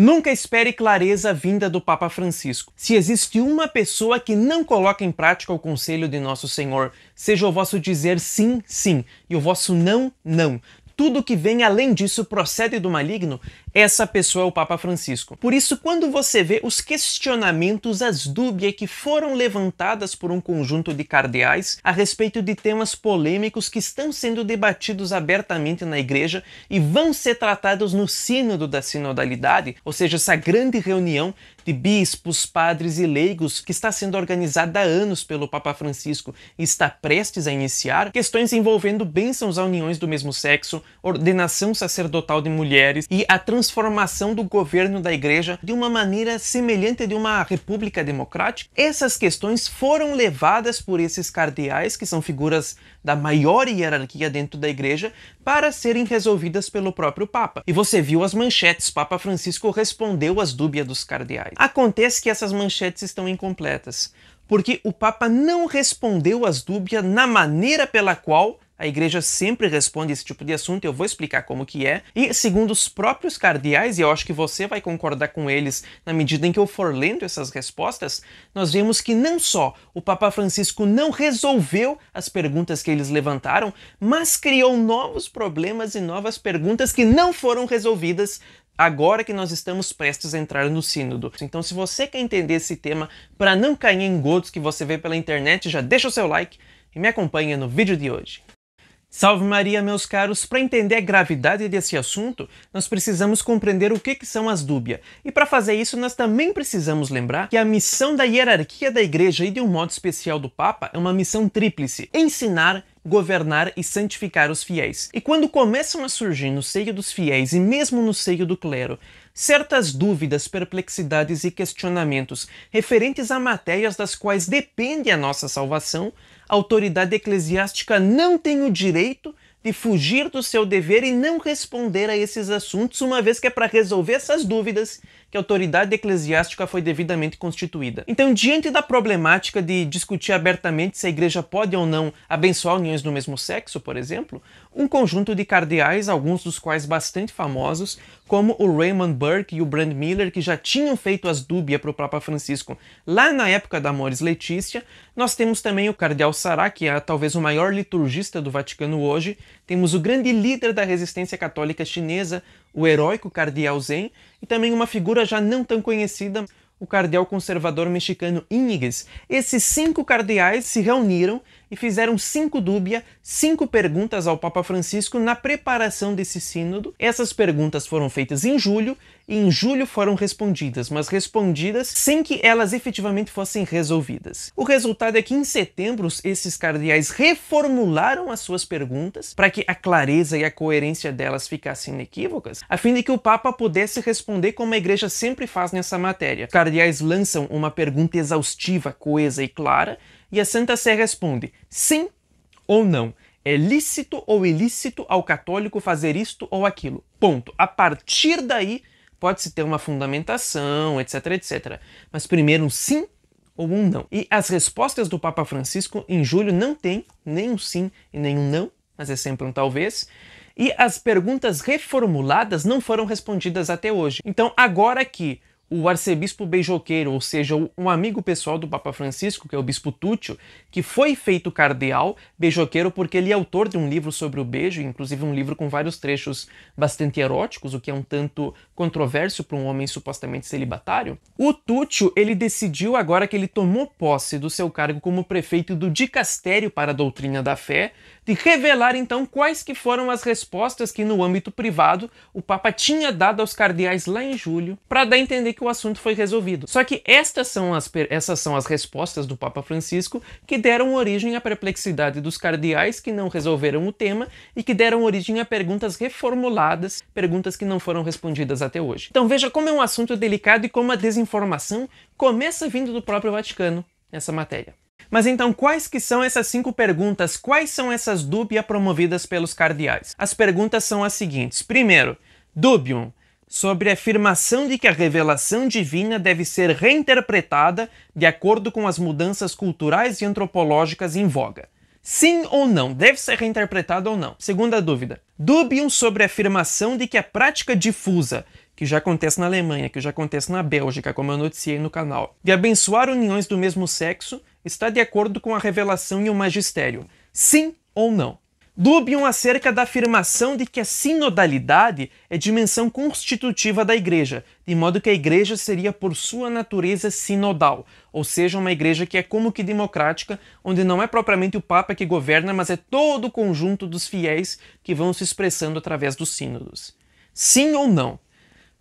Nunca espere clareza vinda do Papa Francisco. Se existe uma pessoa que não coloca em prática o conselho de Nosso Senhor, seja o vosso dizer sim, sim e o vosso não, não. Tudo que vem além disso procede do maligno, essa pessoa é o Papa Francisco. Por isso, quando você vê os questionamentos, as dúvidas que foram levantadas por um conjunto de cardeais a respeito de temas polêmicos que estão sendo debatidos abertamente na igreja e vão ser tratados no Sínodo da Sinodalidade, ou seja, essa grande reunião de bispos, padres e leigos que está sendo organizada há anos pelo Papa Francisco e está prestes a iniciar, questões envolvendo bênçãos a uniões do mesmo sexo, ordenação sacerdotal de mulheres e a transformação transformação do governo da igreja de uma maneira semelhante de uma república democrática. Essas questões foram levadas por esses cardeais, que são figuras da maior hierarquia dentro da igreja, para serem resolvidas pelo próprio Papa. E você viu as manchetes, Papa Francisco respondeu às dúvidas dos cardeais. Acontece que essas manchetes estão incompletas, porque o Papa não respondeu às dúvidas na maneira pela qual a igreja sempre responde esse tipo de assunto, eu vou explicar como que é. E segundo os próprios cardeais, e eu acho que você vai concordar com eles na medida em que eu for lendo essas respostas, nós vemos que não só o Papa Francisco não resolveu as perguntas que eles levantaram, mas criou novos problemas e novas perguntas que não foram resolvidas agora que nós estamos prestes a entrar no sínodo. Então, se você quer entender esse tema para não cair em gotos que você vê pela internet, já deixa o seu like e me acompanha no vídeo de hoje. Salve Maria, meus caros! Para entender a gravidade desse assunto, nós precisamos compreender o que, que são as dúbias. E para fazer isso, nós também precisamos lembrar que a missão da hierarquia da Igreja e de um modo especial do Papa é uma missão tríplice: ensinar, governar e santificar os fiéis. E quando começam a surgir no seio dos fiéis e mesmo no seio do clero, certas dúvidas, perplexidades e questionamentos referentes a matérias das quais depende a nossa salvação, a autoridade eclesiástica não tem o direito de fugir do seu dever e não responder a esses assuntos, uma vez que é para resolver essas dúvidas que a autoridade eclesiástica foi devidamente constituída. Então, diante da problemática de discutir abertamente se a igreja pode ou não abençoar uniões do mesmo sexo, por exemplo, um conjunto de cardeais, alguns dos quais bastante famosos, como o Raymond Burke e o Brand Miller, que já tinham feito as dúbias para o Papa Francisco lá na época da Amores Letícia, nós temos também o cardeal Sará, que é talvez o maior liturgista do Vaticano hoje, temos o grande líder da resistência católica chinesa, o heróico cardeal Zen, e também uma figura já não tão conhecida, o cardeal conservador mexicano Íñiguez. Esses cinco cardeais se reuniram e fizeram cinco dúbia, cinco perguntas ao Papa Francisco na preparação desse sínodo. Essas perguntas foram feitas em julho em julho foram respondidas, mas respondidas sem que elas efetivamente fossem resolvidas. O resultado é que em setembro esses cardeais reformularam as suas perguntas para que a clareza e a coerência delas ficassem inequívocas, a fim de que o Papa pudesse responder como a igreja sempre faz nessa matéria. Os cardeais lançam uma pergunta exaustiva, coesa e clara, e a Santa Sé responde sim ou não. É lícito ou ilícito ao católico fazer isto ou aquilo. Ponto. A partir daí, Pode-se ter uma fundamentação, etc, etc. Mas primeiro um sim ou um não. E as respostas do Papa Francisco em julho não tem nem um sim e nem um não, mas é sempre um talvez. E as perguntas reformuladas não foram respondidas até hoje. Então, agora que o arcebispo Beijoqueiro, ou seja, um amigo pessoal do Papa Francisco, que é o bispo Túcio, que foi feito cardeal beijoqueiro porque ele é autor de um livro sobre o beijo, inclusive um livro com vários trechos bastante eróticos, o que é um tanto controverso para um homem supostamente celibatário. O Túcio, ele decidiu agora que ele tomou posse do seu cargo como prefeito do dicastério para a doutrina da fé, de revelar então quais que foram as respostas que no âmbito privado o Papa tinha dado aos cardeais lá em julho, para dar a entender que o assunto foi resolvido. Só que estas são as, essas são as respostas do Papa Francisco que deram origem à perplexidade dos cardeais que não resolveram o tema e que deram origem a perguntas reformuladas, perguntas que não foram respondidas até hoje. Então veja como é um assunto delicado e como a desinformação começa vindo do próprio Vaticano nessa matéria. Mas então, quais que são essas cinco perguntas? Quais são essas dúbias promovidas pelos cardeais? As perguntas são as seguintes. Primeiro, dubium, sobre a afirmação de que a revelação divina deve ser reinterpretada de acordo com as mudanças culturais e antropológicas em voga. Sim ou não? Deve ser reinterpretada ou não? Segunda dúvida. Dubium sobre a afirmação de que a prática difusa, que já acontece na Alemanha, que já acontece na Bélgica, como eu noticiei no canal, de abençoar uniões do mesmo sexo, está de acordo com a revelação e o magistério. Sim ou não? dubiam acerca da afirmação de que a sinodalidade é dimensão constitutiva da igreja, de modo que a igreja seria por sua natureza sinodal, ou seja, uma igreja que é como que democrática, onde não é propriamente o papa que governa, mas é todo o conjunto dos fiéis que vão se expressando através dos sínodos. Sim ou não?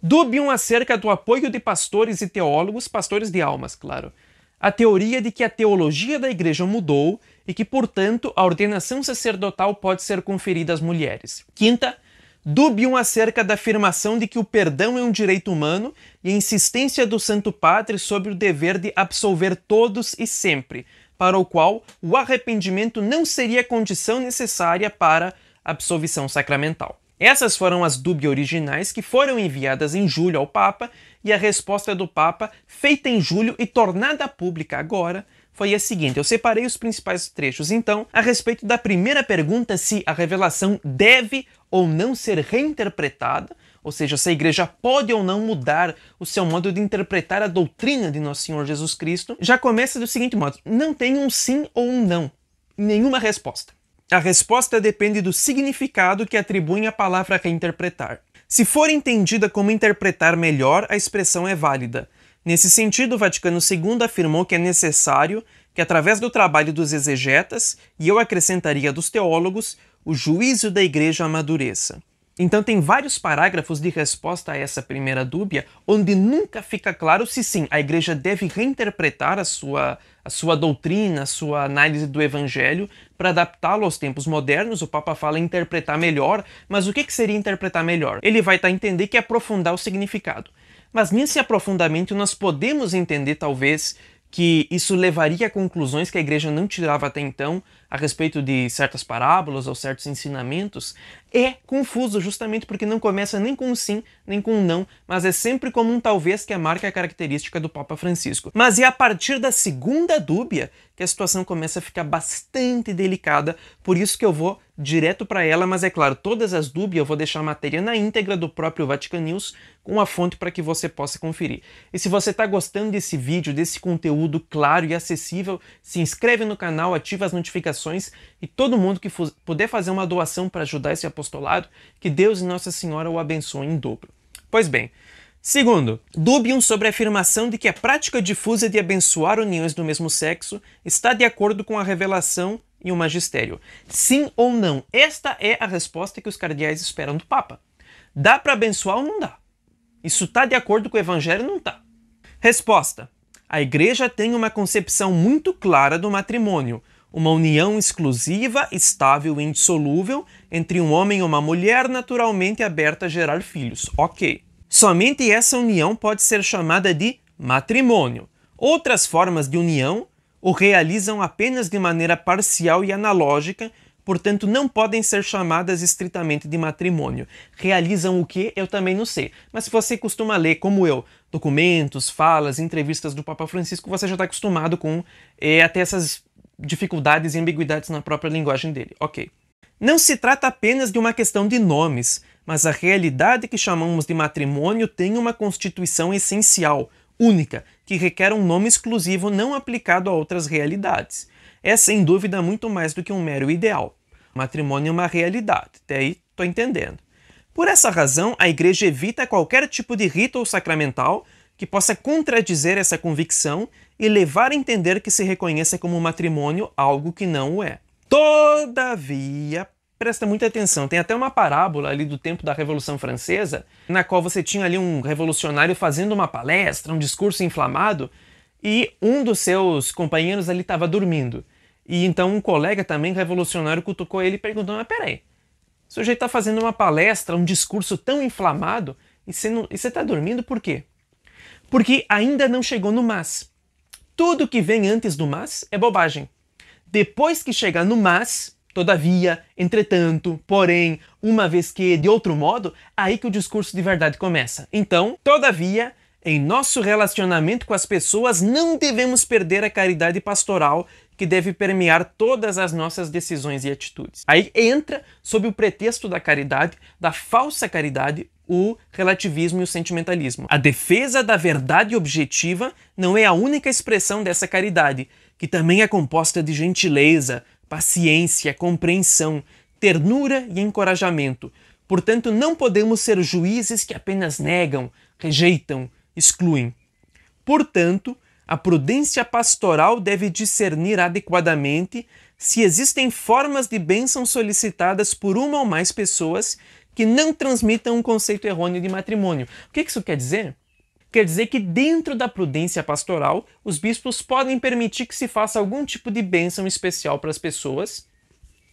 Dubiam acerca do apoio de pastores e teólogos, pastores de almas, claro. A teoria de que a teologia da igreja mudou e que, portanto, a ordenação sacerdotal pode ser conferida às mulheres. Quinta, dubiam acerca da afirmação de que o perdão é um direito humano e a insistência do Santo Padre sobre o dever de absolver todos e sempre, para o qual o arrependimento não seria condição necessária para a absolvição sacramental. Essas foram as dúbias originais que foram enviadas em julho ao Papa e a resposta do Papa, feita em julho e tornada pública agora, foi a seguinte: eu separei os principais trechos, então, a respeito da primeira pergunta se a revelação deve ou não ser reinterpretada, ou seja, se a igreja pode ou não mudar o seu modo de interpretar a doutrina de Nosso Senhor Jesus Cristo, já começa do seguinte modo: não tem um sim ou um não, nenhuma resposta. A resposta depende do significado que atribuem à palavra reinterpretar. Se for entendida como interpretar melhor, a expressão é válida. Nesse sentido, o Vaticano II afirmou que é necessário que, através do trabalho dos exegetas, e eu acrescentaria dos teólogos, o juízo da Igreja amadureça. Então, tem vários parágrafos de resposta a essa primeira dúvida, onde nunca fica claro se sim, a igreja deve reinterpretar a sua, a sua doutrina, a sua análise do evangelho, para adaptá-lo aos tempos modernos. O Papa fala interpretar melhor, mas o que, que seria interpretar melhor? Ele vai estar tá entender que é aprofundar o significado. Mas nesse aprofundamento nós podemos entender, talvez, que isso levaria a conclusões que a igreja não tirava até então a respeito de certas parábolas ou certos ensinamentos, é confuso, justamente porque não começa nem com um sim, nem com um não, mas é sempre como um talvez que é a marca característica do Papa Francisco. Mas é a partir da segunda dúbia que a situação começa a ficar bastante delicada, por isso que eu vou direto para ela, mas é claro, todas as dúbias eu vou deixar a matéria na íntegra do próprio Vatican News com a fonte para que você possa conferir. E se você está gostando desse vídeo, desse conteúdo claro e acessível, se inscreve no canal, ativa as notificações e todo mundo que puder fazer uma doação para ajudar esse apostolado, que Deus e Nossa Senhora o abençoem em dobro. Pois bem, Segundo, dubiam sobre a afirmação de que a prática difusa de abençoar uniões do mesmo sexo está de acordo com a revelação e o magistério. Sim ou não? Esta é a resposta que os cardeais esperam do Papa. Dá para abençoar ou não dá? Isso está de acordo com o Evangelho ou não está? Resposta: A Igreja tem uma concepção muito clara do matrimônio, uma união exclusiva, estável e indissolúvel entre um homem e uma mulher naturalmente aberta a gerar filhos. Ok. Somente essa união pode ser chamada de matrimônio. Outras formas de união o realizam apenas de maneira parcial e analógica, portanto não podem ser chamadas estritamente de matrimônio. Realizam o que? Eu também não sei. Mas se você costuma ler, como eu, documentos, falas, entrevistas do Papa Francisco, você já está acostumado com eh, até essas dificuldades e ambiguidades na própria linguagem dele. Ok. Não se trata apenas de uma questão de nomes, mas a realidade que chamamos de matrimônio tem uma constituição essencial, única, que requer um nome exclusivo não aplicado a outras realidades. É sem dúvida muito mais do que um mero ideal. O matrimônio é uma realidade, até aí estou entendendo. Por essa razão, a igreja evita qualquer tipo de rito ou sacramental que possa contradizer essa convicção e levar a entender que se reconheça como matrimônio algo que não o é. Todavia, presta muita atenção, tem até uma parábola ali do tempo da Revolução Francesa, na qual você tinha ali um revolucionário fazendo uma palestra, um discurso inflamado, e um dos seus companheiros ali estava dormindo. E então um colega também revolucionário cutucou ele e perguntou: Mas peraí, o sujeito está fazendo uma palestra, um discurso tão inflamado, e você está dormindo por quê? Porque ainda não chegou no mas. Tudo que vem antes do mas é bobagem. Depois que chega no mas, todavia, entretanto, porém, uma vez que, de outro modo, aí que o discurso de verdade começa. Então, todavia, em nosso relacionamento com as pessoas, não devemos perder a caridade pastoral que deve permear todas as nossas decisões e atitudes. Aí entra, sob o pretexto da caridade, da falsa caridade, o relativismo e o sentimentalismo. A defesa da verdade objetiva não é a única expressão dessa caridade, que também é composta de gentileza, paciência, compreensão, ternura e encorajamento. Portanto, não podemos ser juízes que apenas negam, rejeitam, excluem. Portanto, a prudência pastoral deve discernir adequadamente se existem formas de bênção solicitadas por uma ou mais pessoas que não transmitam um conceito errôneo de matrimônio. O que isso quer dizer? Quer dizer que, dentro da prudência pastoral, os bispos podem permitir que se faça algum tipo de bênção especial para as pessoas,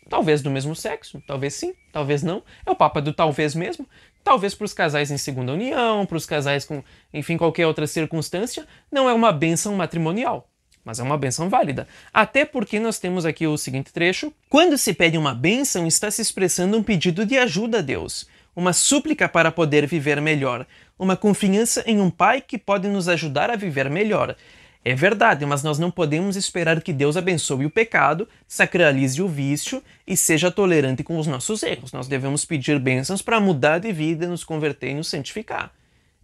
talvez do mesmo sexo, talvez sim, talvez não. É o Papa do talvez mesmo. Talvez para os casais em segunda união, para os casais com, enfim, qualquer outra circunstância, não é uma bênção matrimonial mas é uma benção válida. Até porque nós temos aqui o seguinte trecho: quando se pede uma benção, está se expressando um pedido de ajuda a Deus, uma súplica para poder viver melhor, uma confiança em um Pai que pode nos ajudar a viver melhor. É verdade, mas nós não podemos esperar que Deus abençoe o pecado, sacralize o vício e seja tolerante com os nossos erros. Nós devemos pedir bênçãos para mudar de vida, nos converter e nos santificar.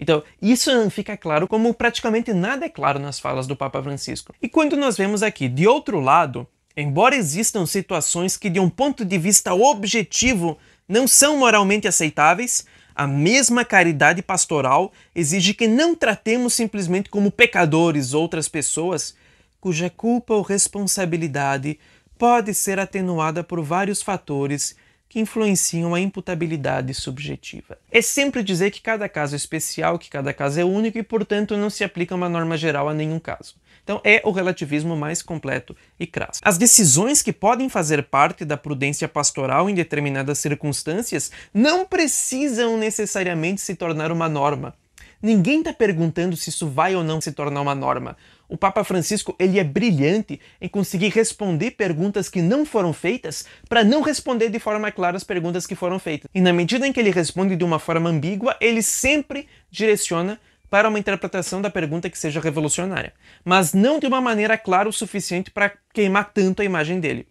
Então, isso não fica claro como praticamente nada é claro nas falas do Papa Francisco. E quando nós vemos aqui, de outro lado, embora existam situações que, de um ponto de vista objetivo, não são moralmente aceitáveis, a mesma caridade pastoral exige que não tratemos simplesmente como pecadores outras pessoas cuja culpa ou responsabilidade pode ser atenuada por vários fatores que influenciam a imputabilidade subjetiva. É sempre dizer que cada caso é especial, que cada caso é único e, portanto, não se aplica uma norma geral a nenhum caso. Então, é o relativismo mais completo e crasso. As decisões que podem fazer parte da prudência pastoral em determinadas circunstâncias não precisam necessariamente se tornar uma norma. Ninguém está perguntando se isso vai ou não se tornar uma norma. O Papa Francisco ele é brilhante em conseguir responder perguntas que não foram feitas para não responder de forma clara as perguntas que foram feitas. E na medida em que ele responde de uma forma ambígua, ele sempre direciona para uma interpretação da pergunta que seja revolucionária, mas não de uma maneira clara o suficiente para queimar tanto a imagem dele.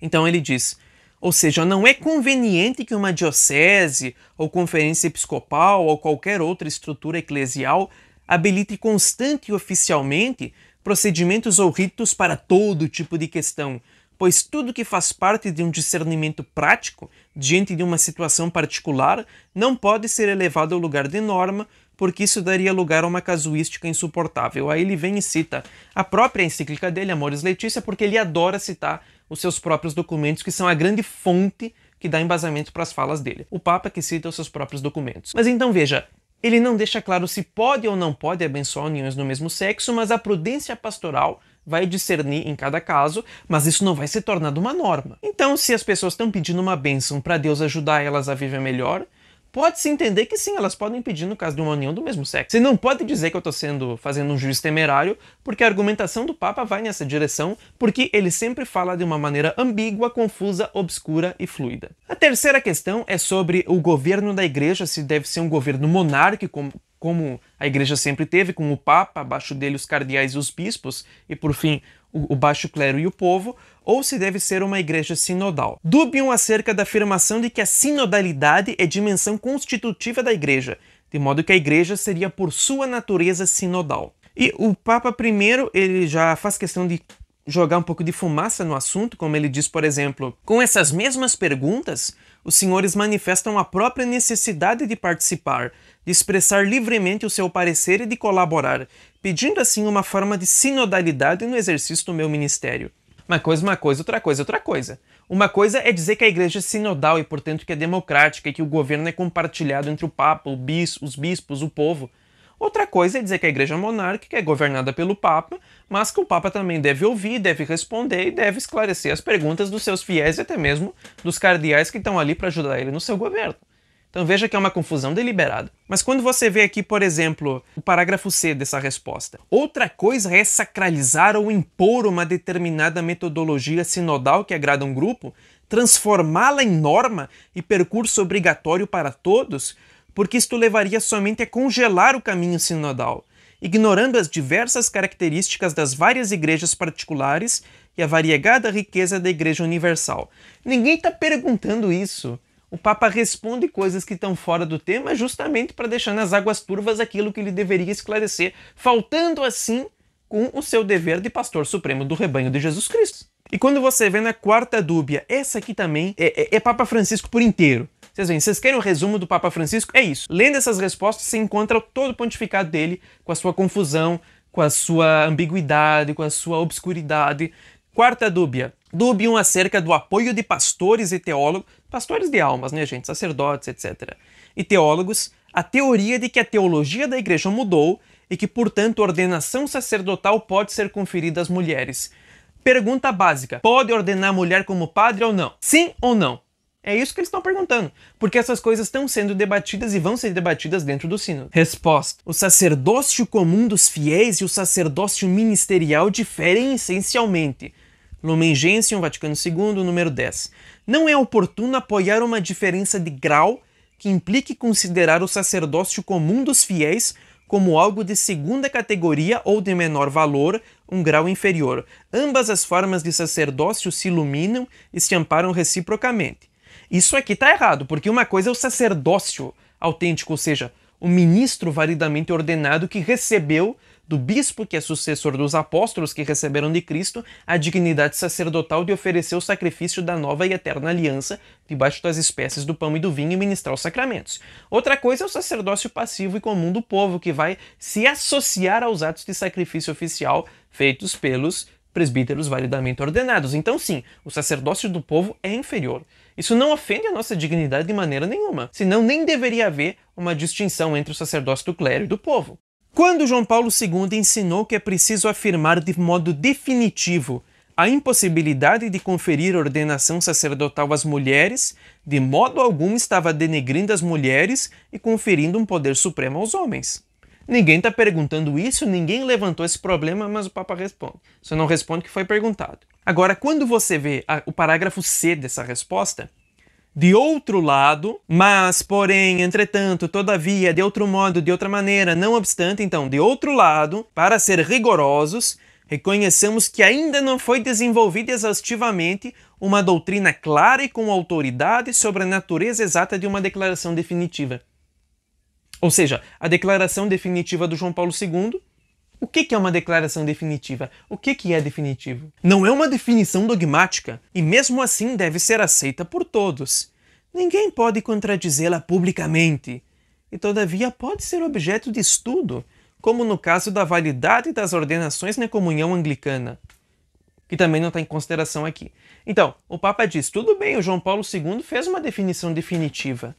Então ele diz: ou seja, não é conveniente que uma diocese, ou conferência episcopal, ou qualquer outra estrutura eclesial habilite constante e oficialmente procedimentos ou ritos para todo tipo de questão, pois tudo que faz parte de um discernimento prático diante de uma situação particular não pode ser elevado ao lugar de norma, porque isso daria lugar a uma casuística insuportável. Aí ele vem e cita a própria encíclica dele, Amores Letícia, porque ele adora citar os seus próprios documentos, que são a grande fonte que dá embasamento para as falas dele. O Papa que cita os seus próprios documentos. Mas então veja, ele não deixa claro se pode ou não pode abençoar uniões do mesmo sexo, mas a prudência pastoral vai discernir em cada caso, mas isso não vai se tornar uma norma. Então, se as pessoas estão pedindo uma bênção para Deus ajudar elas a viver melhor, Pode-se entender que sim, elas podem impedir no caso de uma união do mesmo sexo. Você não pode dizer que eu estou sendo fazendo um juiz temerário, porque a argumentação do Papa vai nessa direção, porque ele sempre fala de uma maneira ambígua, confusa, obscura e fluida. A terceira questão é sobre o governo da igreja, se deve ser um governo monárquico, como, como a igreja sempre teve, com o Papa, abaixo dele os cardeais e os bispos, e por fim o, o baixo clero e o povo, ou se deve ser uma igreja sinodal. Dubiam acerca da afirmação de que a sinodalidade é dimensão constitutiva da igreja, de modo que a igreja seria por sua natureza sinodal. E o Papa I, ele já faz questão de jogar um pouco de fumaça no assunto, como ele diz, por exemplo, com essas mesmas perguntas, os senhores manifestam a própria necessidade de participar, de expressar livremente o seu parecer e de colaborar, pedindo assim uma forma de sinodalidade no exercício do meu ministério. Uma coisa, uma coisa, outra coisa, outra coisa. Uma coisa é dizer que a igreja é sinodal e, portanto, que é democrática e que o governo é compartilhado entre o Papa, o bis, os bispos, o povo. Outra coisa é dizer que a igreja é monárquica é governada pelo Papa, mas que o Papa também deve ouvir, deve responder e deve esclarecer as perguntas dos seus fiéis e até mesmo dos cardeais que estão ali para ajudar ele no seu governo. Então veja que é uma confusão deliberada. Mas quando você vê aqui, por exemplo, o parágrafo C dessa resposta, outra coisa é sacralizar ou impor uma determinada metodologia sinodal que agrada um grupo, transformá-la em norma e percurso obrigatório para todos, porque isto levaria somente a congelar o caminho sinodal, ignorando as diversas características das várias igrejas particulares e a variegada riqueza da Igreja Universal. Ninguém está perguntando isso o Papa responde coisas que estão fora do tema justamente para deixar nas águas turvas aquilo que ele deveria esclarecer, faltando assim com o seu dever de pastor supremo do rebanho de Jesus Cristo. E quando você vê na quarta dúbia, essa aqui também é, é, é Papa Francisco por inteiro. Vocês veem, vocês querem o um resumo do Papa Francisco? É isso. Lendo essas respostas, você encontra todo o pontificado dele, com a sua confusão, com a sua ambiguidade, com a sua obscuridade, Quarta dúbia. Dubiam acerca do apoio de pastores e teólogos, pastores de almas, né, gente? Sacerdotes, etc. E teólogos, a teoria de que a teologia da igreja mudou e que, portanto, a ordenação sacerdotal pode ser conferida às mulheres. Pergunta básica: pode ordenar a mulher como padre ou não? Sim ou não? É isso que eles estão perguntando, porque essas coisas estão sendo debatidas e vão ser debatidas dentro do sino. Resposta: O sacerdócio comum dos fiéis e o sacerdócio ministerial diferem essencialmente. Lumen Gentium, Vaticano II, número 10. Não é oportuno apoiar uma diferença de grau que implique considerar o sacerdócio comum dos fiéis como algo de segunda categoria ou de menor valor, um grau inferior. Ambas as formas de sacerdócio se iluminam e se amparam reciprocamente. Isso aqui está errado, porque uma coisa é o sacerdócio autêntico, ou seja, o ministro validamente ordenado que recebeu do bispo, que é sucessor dos apóstolos que receberam de Cristo a dignidade sacerdotal de oferecer o sacrifício da nova e eterna aliança debaixo das espécies do pão e do vinho e ministrar os sacramentos. Outra coisa é o sacerdócio passivo e comum do povo, que vai se associar aos atos de sacrifício oficial feitos pelos presbíteros validamente ordenados. Então, sim, o sacerdócio do povo é inferior. Isso não ofende a nossa dignidade de maneira nenhuma, senão nem deveria haver uma distinção entre o sacerdócio do clero e do povo. Quando João Paulo II ensinou que é preciso afirmar de modo definitivo a impossibilidade de conferir ordenação sacerdotal às mulheres, de modo algum estava denegrindo as mulheres e conferindo um poder supremo aos homens. Ninguém está perguntando isso, ninguém levantou esse problema, mas o Papa responde. Você não responde o que foi perguntado. Agora, quando você vê a, o parágrafo C dessa resposta, de outro lado, mas, porém, entretanto, todavia, de outro modo, de outra maneira, não obstante, então, de outro lado, para ser rigorosos, reconhecemos que ainda não foi desenvolvida exaustivamente uma doutrina clara e com autoridade sobre a natureza exata de uma declaração definitiva. Ou seja, a declaração definitiva do João Paulo II o que é uma declaração definitiva? O que é definitivo? Não é uma definição dogmática e, mesmo assim, deve ser aceita por todos. Ninguém pode contradizê-la publicamente e, todavia, pode ser objeto de estudo, como no caso da validade das ordenações na comunhão anglicana, que também não está em consideração aqui. Então, o Papa diz: tudo bem, o João Paulo II fez uma definição definitiva.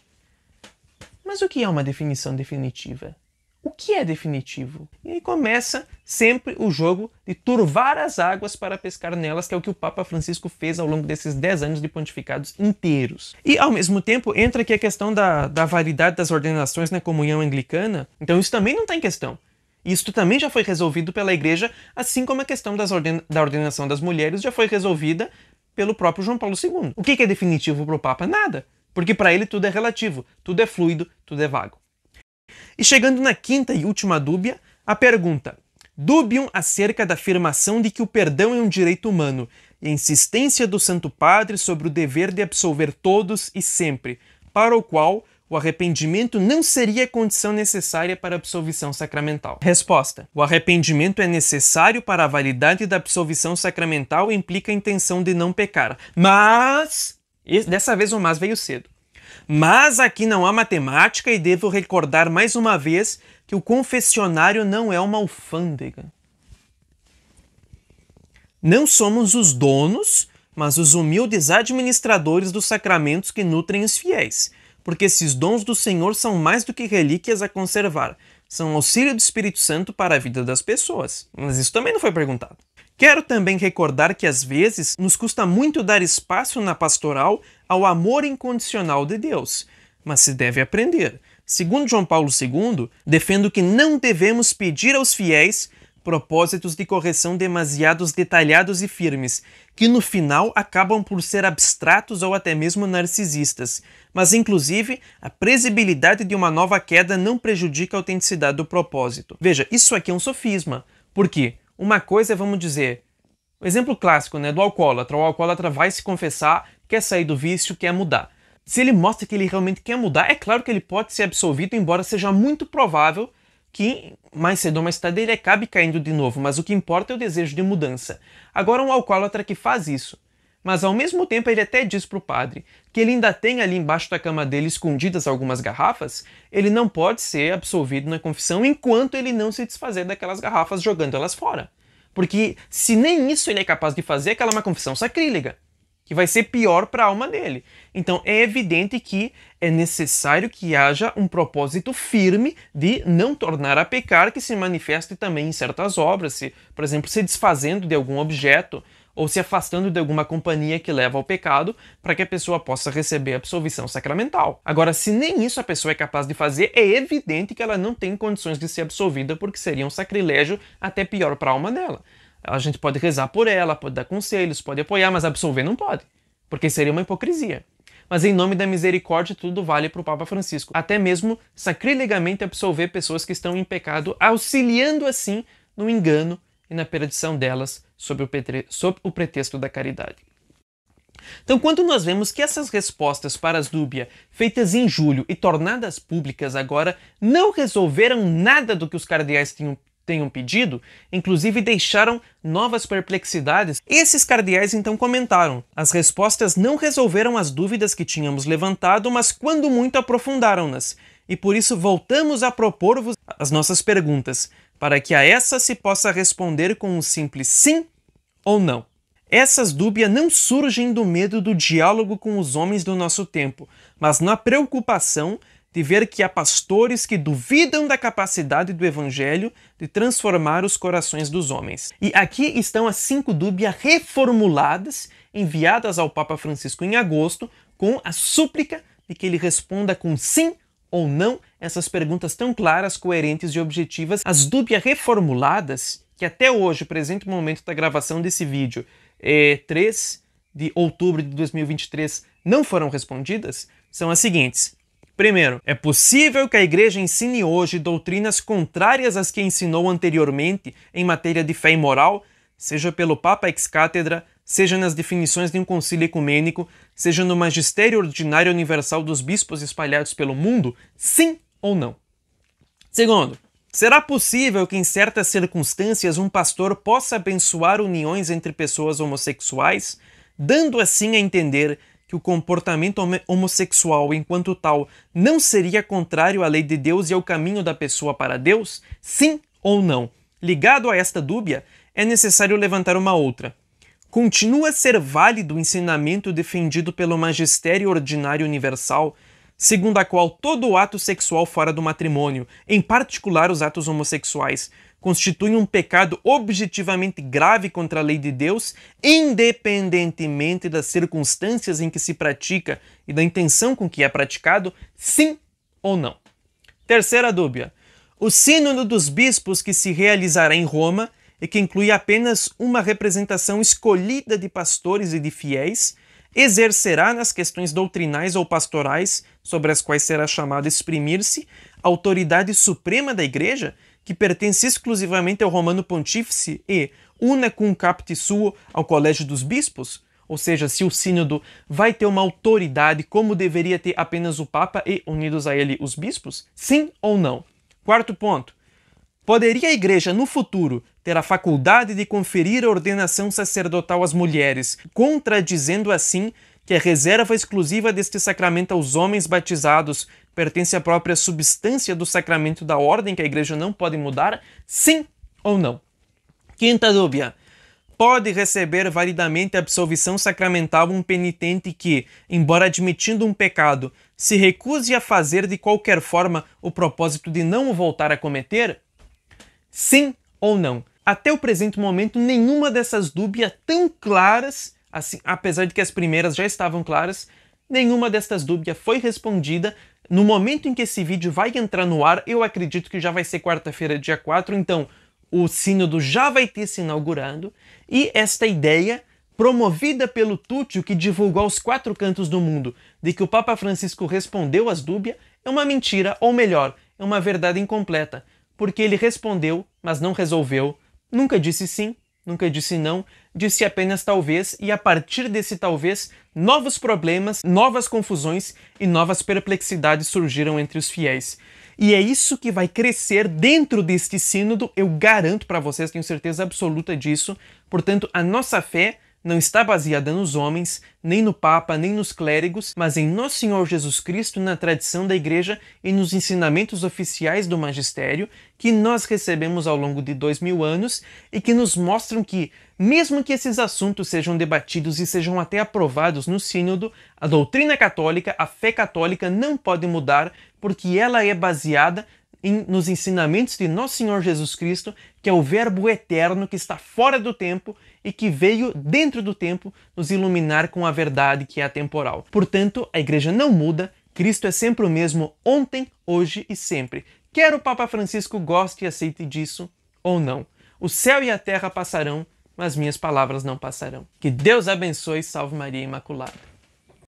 Mas o que é uma definição definitiva? O que é definitivo? E começa sempre o jogo de turvar as águas para pescar nelas, que é o que o Papa Francisco fez ao longo desses 10 anos de pontificados inteiros. E, ao mesmo tempo, entra aqui a questão da, da validade das ordenações na comunhão anglicana. Então, isso também não está em questão. Isto também já foi resolvido pela Igreja, assim como a questão ordena da ordenação das mulheres já foi resolvida pelo próprio João Paulo II. O que é definitivo para o Papa? Nada. Porque para ele tudo é relativo, tudo é fluido, tudo é vago. E chegando na quinta e última dúbia, a pergunta: Dúbium acerca da afirmação de que o perdão é um direito humano e a insistência do Santo Padre sobre o dever de absolver todos e sempre, para o qual o arrependimento não seria condição necessária para a absolvição sacramental. Resposta: O arrependimento é necessário para a validade da absolvição sacramental e implica a intenção de não pecar. Mas. Dessa vez o mas veio cedo. Mas aqui não há matemática e devo recordar mais uma vez que o confessionário não é uma alfândega. Não somos os donos, mas os humildes administradores dos sacramentos que nutrem os fiéis, porque esses dons do Senhor são mais do que relíquias a conservar, são auxílio do Espírito Santo para a vida das pessoas. Mas isso também não foi perguntado. Quero também recordar que às vezes nos custa muito dar espaço na pastoral ao amor incondicional de Deus, mas se deve aprender. Segundo João Paulo II, defendo que não devemos pedir aos fiéis propósitos de correção demasiados detalhados e firmes, que no final acabam por ser abstratos ou até mesmo narcisistas. Mas, inclusive, a previsibilidade de uma nova queda não prejudica a autenticidade do propósito. Veja, isso aqui é um sofisma, porque uma coisa é, vamos dizer, o exemplo clássico né, do alcoólatra. O alcoólatra vai se confessar quer sair do vício, quer mudar. Se ele mostra que ele realmente quer mudar, é claro que ele pode ser absolvido, embora seja muito provável que mais cedo ou mais tarde ele acabe caindo de novo, mas o que importa é o desejo de mudança. Agora, um alcoólatra que faz isso, mas ao mesmo tempo ele até diz para o padre que ele ainda tem ali embaixo da cama dele escondidas algumas garrafas, ele não pode ser absolvido na confissão enquanto ele não se desfazer daquelas garrafas jogando elas fora. Porque se nem isso ele é capaz de fazer, aquela é uma confissão sacrílega que vai ser pior para a alma dele. Então é evidente que é necessário que haja um propósito firme de não tornar a pecar, que se manifeste também em certas obras, se, por exemplo, se desfazendo de algum objeto ou se afastando de alguma companhia que leva ao pecado, para que a pessoa possa receber a absolvição sacramental. Agora, se nem isso a pessoa é capaz de fazer, é evidente que ela não tem condições de ser absolvida, porque seria um sacrilégio até pior para a alma dela. A gente pode rezar por ela, pode dar conselhos, pode apoiar, mas absolver não pode, porque seria uma hipocrisia. Mas em nome da misericórdia, tudo vale para o Papa Francisco. Até mesmo sacrilegamente absolver pessoas que estão em pecado, auxiliando assim no engano e na perdição delas sob o, petre... sob o pretexto da caridade. Então, quando nós vemos que essas respostas para as dúvidas feitas em julho e tornadas públicas agora, não resolveram nada do que os cardeais tinham tenham pedido, inclusive deixaram novas perplexidades. Esses cardeais então comentaram: as respostas não resolveram as dúvidas que tínhamos levantado, mas quando muito aprofundaram-nas, e por isso voltamos a propor-vos as nossas perguntas, para que a essa se possa responder com um simples sim ou não. Essas dúvidas não surgem do medo do diálogo com os homens do nosso tempo, mas na preocupação de ver que há pastores que duvidam da capacidade do evangelho de transformar os corações dos homens. E aqui estão as cinco dúbias reformuladas enviadas ao Papa Francisco em agosto com a súplica de que ele responda com sim ou não essas perguntas tão claras, coerentes e objetivas. As dúbias reformuladas, que até hoje, presente o momento da gravação desse vídeo, é 3 de outubro de 2023, não foram respondidas, são as seguintes. Primeiro, é possível que a igreja ensine hoje doutrinas contrárias às que ensinou anteriormente em matéria de fé e moral, seja pelo Papa ex-cátedra, seja nas definições de um concílio ecumênico, seja no magistério ordinário universal dos bispos espalhados pelo mundo? Sim ou não? Segundo, será possível que em certas circunstâncias um pastor possa abençoar uniões entre pessoas homossexuais, dando assim a entender que o comportamento homossexual enquanto tal não seria contrário à lei de Deus e ao caminho da pessoa para Deus? Sim ou não? Ligado a esta dúvida, é necessário levantar uma outra. Continua a ser válido o ensinamento defendido pelo magistério ordinário universal, segundo a qual todo ato sexual fora do matrimônio, em particular os atos homossexuais, constituem um pecado objetivamente grave contra a lei de Deus, independentemente das circunstâncias em que se pratica e da intenção com que é praticado, sim ou não. Terceira dúvida: o Sínodo dos Bispos que se realizará em Roma e que inclui apenas uma representação escolhida de pastores e de fiéis, exercerá nas questões doutrinais ou pastorais sobre as quais será chamado a exprimir-se autoridade suprema da Igreja, que pertence exclusivamente ao Romano Pontífice e, una cum capti suo, ao Colégio dos Bispos? Ou seja, se o Sínodo vai ter uma autoridade como deveria ter apenas o Papa e, unidos a ele, os bispos? Sim ou não? Quarto ponto. Poderia a Igreja, no futuro, ter a faculdade de conferir a ordenação sacerdotal às mulheres, contradizendo assim que a reserva exclusiva deste sacramento aos homens batizados pertence à própria substância do sacramento da ordem, que a igreja não pode mudar, sim ou não? Quinta dúvida. Pode receber validamente a absolvição sacramental um penitente que, embora admitindo um pecado, se recuse a fazer de qualquer forma o propósito de não o voltar a cometer? Sim ou não? Até o presente momento, nenhuma dessas dúvidas tão claras, assim, apesar de que as primeiras já estavam claras, nenhuma destas dúvidas foi respondida no momento em que esse vídeo vai entrar no ar, eu acredito que já vai ser quarta-feira, dia 4, então o sínodo já vai ter se inaugurado e esta ideia promovida pelo Túcio que divulgou aos quatro cantos do mundo de que o Papa Francisco respondeu às dúvidas é uma mentira, ou melhor, é uma verdade incompleta, porque ele respondeu, mas não resolveu, nunca disse sim nunca disse não, disse apenas talvez, e a partir desse talvez, novos problemas, novas confusões e novas perplexidades surgiram entre os fiéis. E é isso que vai crescer dentro deste sínodo, eu garanto para vocês, tenho certeza absoluta disso. Portanto, a nossa fé não está baseada nos homens, nem no Papa, nem nos clérigos, mas em Nosso Senhor Jesus Cristo, na tradição da Igreja e nos ensinamentos oficiais do Magistério que nós recebemos ao longo de dois mil anos e que nos mostram que, mesmo que esses assuntos sejam debatidos e sejam até aprovados no Sínodo, a doutrina católica, a fé católica não pode mudar porque ela é baseada em, nos ensinamentos de Nosso Senhor Jesus Cristo, que é o Verbo eterno que está fora do tempo e que veio dentro do tempo nos iluminar com a verdade que é atemporal. Portanto, a igreja não muda, Cristo é sempre o mesmo ontem, hoje e sempre. Quer o Papa Francisco goste e aceite disso ou não. O céu e a terra passarão, mas minhas palavras não passarão. Que Deus abençoe e salve Maria Imaculada.